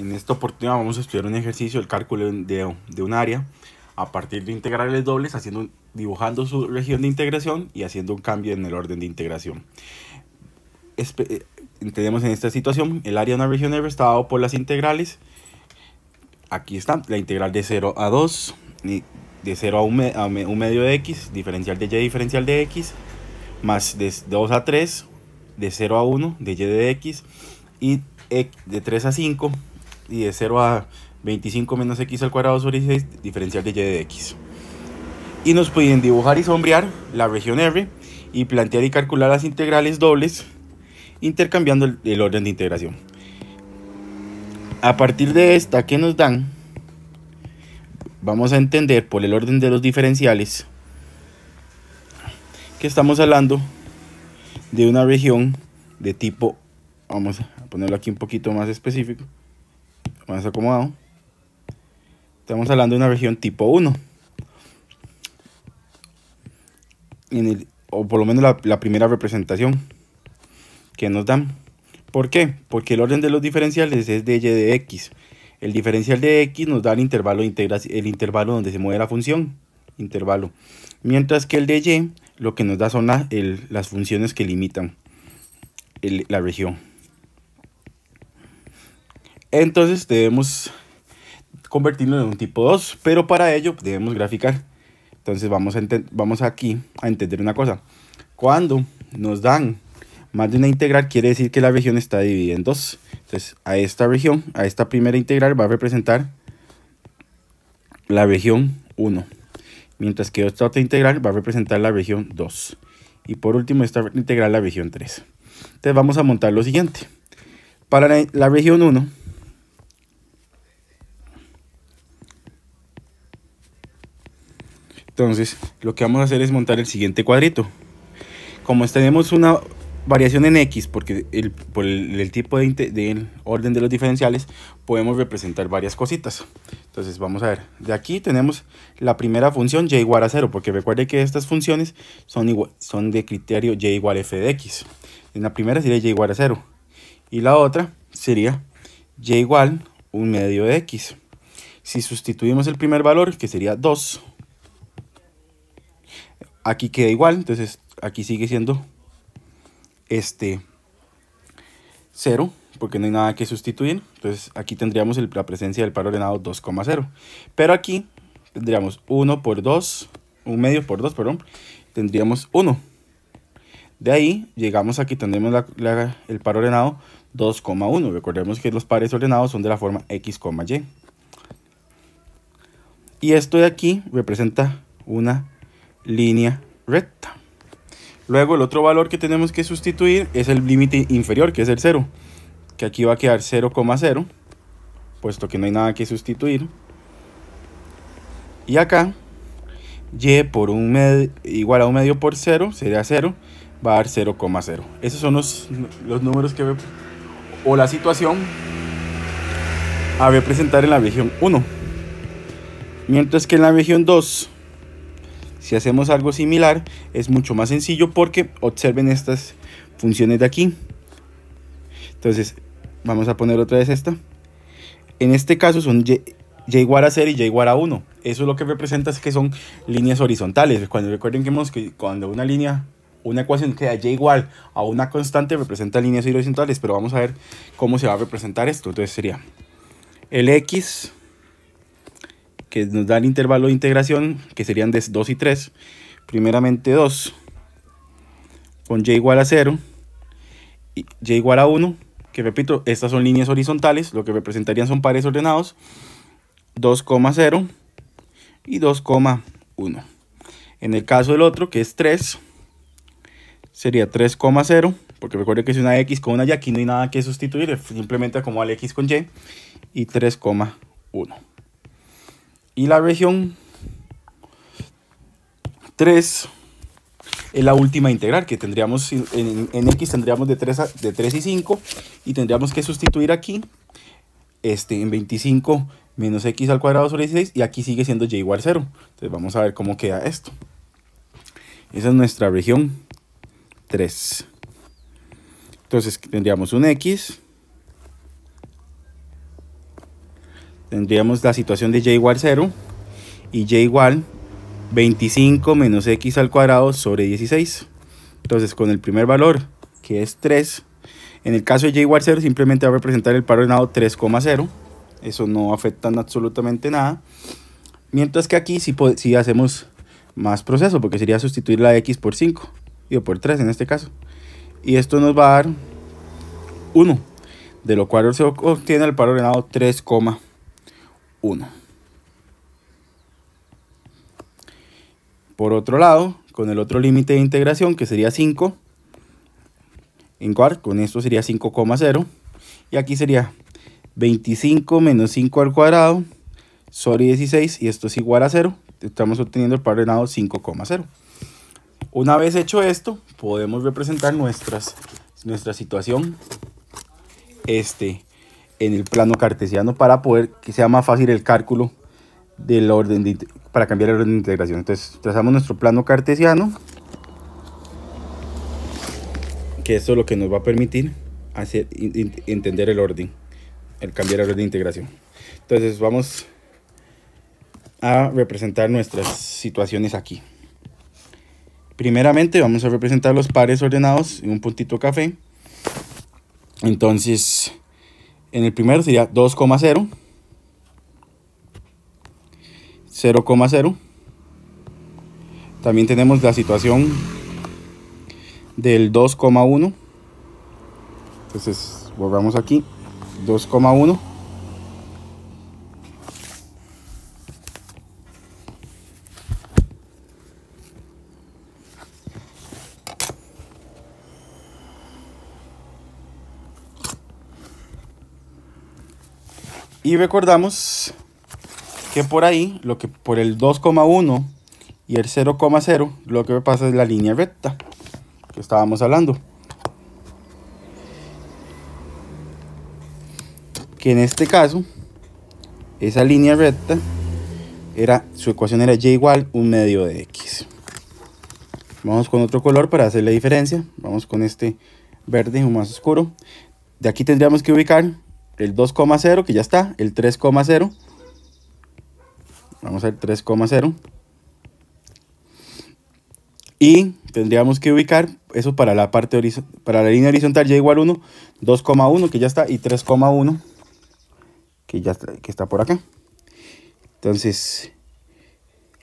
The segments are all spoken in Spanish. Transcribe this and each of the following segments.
En esta oportunidad vamos a estudiar un ejercicio, el cálculo de, un área, a partir de integrales dobles, haciendo, dibujando su región de integración y haciendo un cambio en el orden de integración. Espe eh, en esta situación el área de una región R está dado por las integrales. Aquí está la integral de 0 a 2, de 0 a 1 medio de x, diferencial de y diferencial de x, más de 2 a 3, de 0 a 1, de y de x, y e, de 3 a 5, y de 0 a 25 menos x al cuadrado sobre 6, diferencial de y de x. Y nos pueden dibujar y sombrear la región R y plantear y calcular las integrales dobles intercambiando el orden de integración. A partir de esta que nos dan, vamos a entender por el orden de los diferenciales que estamos hablando de una región de tipo, vamos a ponerlo aquí un poquito más específico, más acomodado. Estamos hablando de una región tipo 1. o por lo menos la, primera representación que nos dan. ¿Por qué? Porque el orden de los diferenciales es de y de x. El diferencial de x nos da el intervalo, el intervalo donde se mueve la función. Intervalo. Mientras que el de y lo que nos da son las funciones que limitan la región. Entonces debemos convertirlo en un tipo 2, pero para ello debemos graficar. Entonces vamos, a vamos aquí a entender una cosa. Cuando nos dan más de una integral, quiere decir que la región está dividida en 2 Entonces a esta región, a esta primera integral va a representar la región 1. Mientras que esta otra integral va a representar la región 2. Y por último esta integral la región 3. Entonces vamos a montar lo siguiente. Para la región 1 Entonces, lo que vamos a hacer es montar el siguiente cuadrito. Como tenemos una variación en X, porque por el, tipo de, orden de los diferenciales, podemos representar varias cositas. Entonces, vamos a ver. De aquí tenemos la primera función y igual a 0, porque recuerde que estas funciones son, de criterio y igual f de x. En la primera sería y igual a 0. Y la otra sería y igual un medio de x. Si sustituimos el primer valor, que sería 2, aquí queda igual, entonces aquí sigue siendo este 0, porque no hay nada que sustituir. Entonces aquí tendríamos la presencia del par ordenado 2,0. Pero aquí tendríamos 1 por 2, 1 medio por 2, perdón, tendríamos 1. De ahí llegamos aquí, tenemos el par ordenado 2,1. Recordemos que los pares ordenados son de la forma x, y. Y esto de aquí representa una línea recta. Luego el otro valor que tenemos que sustituir es el límite inferior, que es el 0, que aquí va a quedar 0,0, puesto que no hay nada que sustituir. Y acá, y por un medio, igual a un medio por 0, sería 0, va a dar 0,0. Esos son los, los números que o la situación a representar en la región 1. Mientras que en la región 2 si hacemos algo similar, es mucho más sencillo porque observen estas funciones de aquí. Entonces, vamos a poner otra vez esta. En este caso son y, igual a 0 y y igual a 1. Eso es lo que representa es que son líneas horizontales. Cuando recuerden que, cuando una línea, una ecuación da y igual a una constante, representa líneas horizontales. Pero vamos a ver cómo se va a representar esto. Entonces sería el x que nos da el intervalo de integración, que serían de 2 y 3. Primeramente 2, con y igual a 0, y y igual a 1, que repito, estas son líneas horizontales, lo que representarían son pares ordenados, 2,0 y 2,1. En el caso del otro, que es 3, sería 3,0, porque recuerden que es una X con una Y, aquí no hay nada que sustituir, simplemente como al X con Y, y 3,1. Y la región 3 es la última integral, que tendríamos en, X tendríamos de 3, de 3 y 5 y tendríamos que sustituir aquí este, en 25 menos x al cuadrado sobre 16 y aquí sigue siendo y igual 0. Entonces vamos a ver cómo queda esto. Esa es nuestra región 3. Entonces tendríamos un x tendríamos la situación de y igual 0 y y igual 25 menos x al cuadrado sobre 16. Entonces con el primer valor, que es 3, en el caso de y igual 0 simplemente va a representar el par ordenado 3,0. Eso no afecta en absolutamente nada. Mientras que aquí sí, sí hacemos más proceso, porque sería sustituir la x por 5, y por 3 en este caso. Y esto nos va a dar 1, de lo cual se obtiene el par ordenado 3,0. 1. Por otro lado, con el otro límite de integración, que sería 5, en cuar, con esto sería 5,0. Y aquí sería 25 menos 5 al cuadrado sobre 16 y esto es igual a 0. Estamos obteniendo el par ordenado 5,0. Una vez hecho esto, podemos representar nuestra situación este, en el plano cartesiano para poder que sea más fácil el cálculo del orden de, para cambiar el orden de integración. Entonces trazamos nuestro plano cartesiano, que eso es lo que nos va a permitir hacer, entender el orden, el cambiar el orden de integración. Entonces vamos a representar nuestras situaciones aquí. Primeramente vamos a representar los pares ordenados en un puntito café. Entonces en el primero sería 2,0, 0,0. También tenemos la situación del 2,1. Entonces borramos aquí 2,1. Y recordamos que por ahí, lo que por el 2,1 y el 0,0, lo que pasa es la línea recta que estábamos hablando. Que en este caso, esa línea recta, era, su ecuación era y igual un medio de x. Vamos con otro color para hacer la diferencia. Vamos con este verde o más oscuro. De aquí tendríamos que ubicar el 2,0 que ya está, el 3,0. Vamos a el 3,0. Y tendríamos que ubicar eso para la, parte para la línea horizontal ya igual 1, 2,1 que ya está y 3,1 que ya que está por acá. Entonces,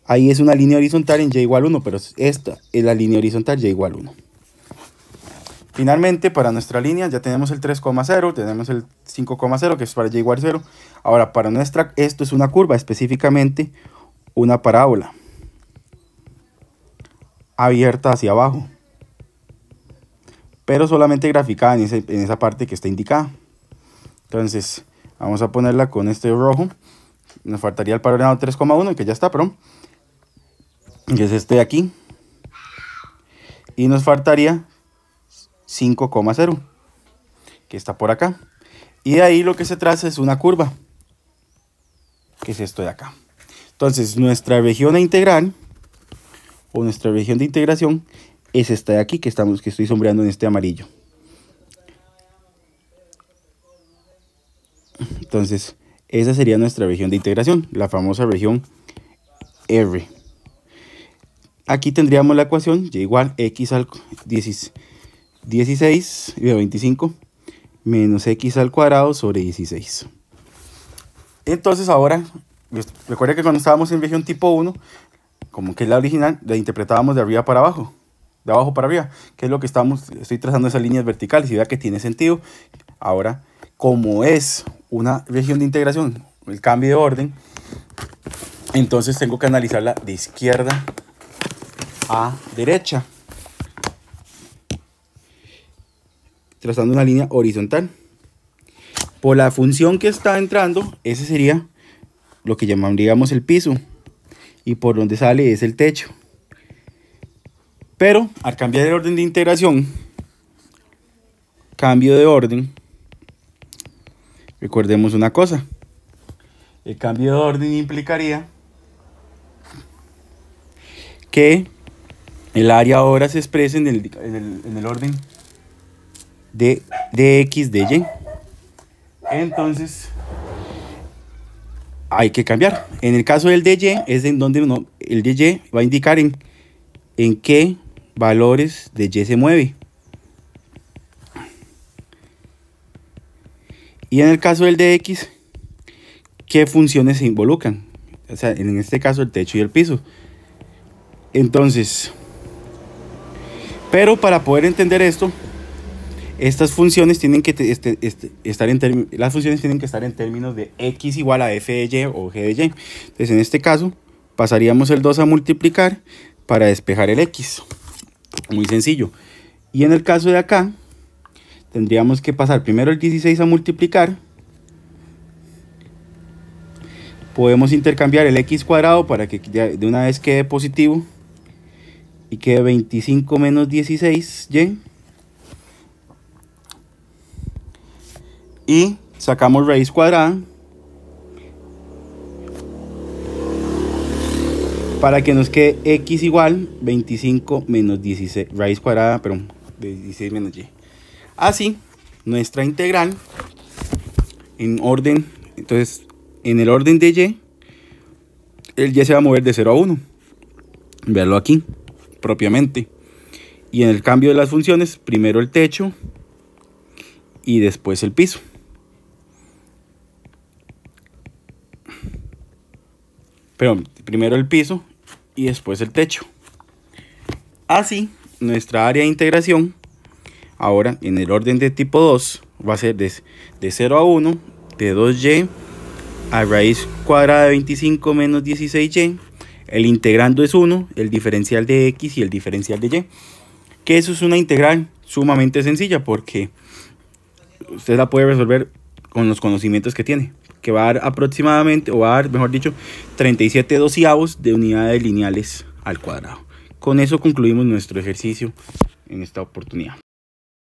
ahí es una línea horizontal en y igual 1, pero esta es la línea horizontal y igual 1. Finalmente, para nuestra línea ya tenemos el 3,0, tenemos el 5,0, que es para y igual 0. Ahora, para nuestra, esto es una curva, específicamente una parábola abierta hacia abajo, pero solamente graficada en, esa parte que está indicada. Entonces, vamos a ponerla con este rojo. Nos faltaría el parámetro 3,1, que ya está, pero que es este de aquí. Y nos faltaría 5,0, que está por acá. Y de ahí lo que se traza es una curva, que es esto de acá. Entonces, nuestra región integral o nuestra región de integración, es esta de aquí que, estamos, que estoy sombreando en este amarillo. Entonces, esa sería nuestra región de integración, la famosa región R. Aquí tendríamos la ecuación y igual x al 16 16, de 25, menos x al cuadrado sobre 16. Entonces ahora, este, recuerda que cuando estábamos en región tipo 1, como que es la original, la interpretábamos de arriba para abajo, de abajo para arriba, que es lo que estamos, estoy trazando esas líneas verticales y vea que tiene sentido. Ahora, como es una región de integración, el cambio de orden, entonces tengo que analizarla de izquierda a derecha. trazando una línea horizontal. Por la función que está entrando, ese sería lo que llamaríamos el piso. Y por donde sale es el techo. Pero al cambiar el orden de integración, cambio de orden, recordemos una cosa. El cambio de orden implicaría que el área ahora se exprese en el, en el, en el orden de, X de Y. Entonces, hay que cambiar. En el caso del y es en donde uno, el y va a indicar en, en qué valores de Y se mueve. Y en el caso del X ¿qué funciones se involucran? en este caso el techo y el piso. Entonces, pero para poder entender esto, estas funciones tienen que este, este, estar en las funciones tienen que estar en términos de x igual a f de y o g de y. Entonces, en este caso, pasaríamos el 2 a multiplicar para despejar el x. Muy sencillo. Y en el caso de acá, tendríamos que pasar primero el 16 a multiplicar. Podemos intercambiar el x cuadrado para que de una vez quede positivo y quede 25 menos 16y y sacamos raíz cuadrada para que nos quede x igual 25 menos 16 raíz cuadrada perdón 16 menos y así nuestra integral en orden entonces en el orden de y el y se va a mover de 0 a 1 verlo aquí propiamente y en el cambio de las funciones primero el techo y después el piso pero primero el piso y después el techo. Así, nuestra área de integración, ahora en el orden de tipo 2, va a ser de, 0 a 1, de 2y a raíz cuadrada de 25 menos 16y. El integrando es 1, el diferencial de x y el diferencial de y. Que eso es una integral sumamente sencilla porque usted la puede resolver con los conocimientos que tiene que va a dar aproximadamente, o va a dar, mejor dicho, 37 doceavos de unidades lineales al cuadrado. Con eso concluimos nuestro ejercicio en esta oportunidad.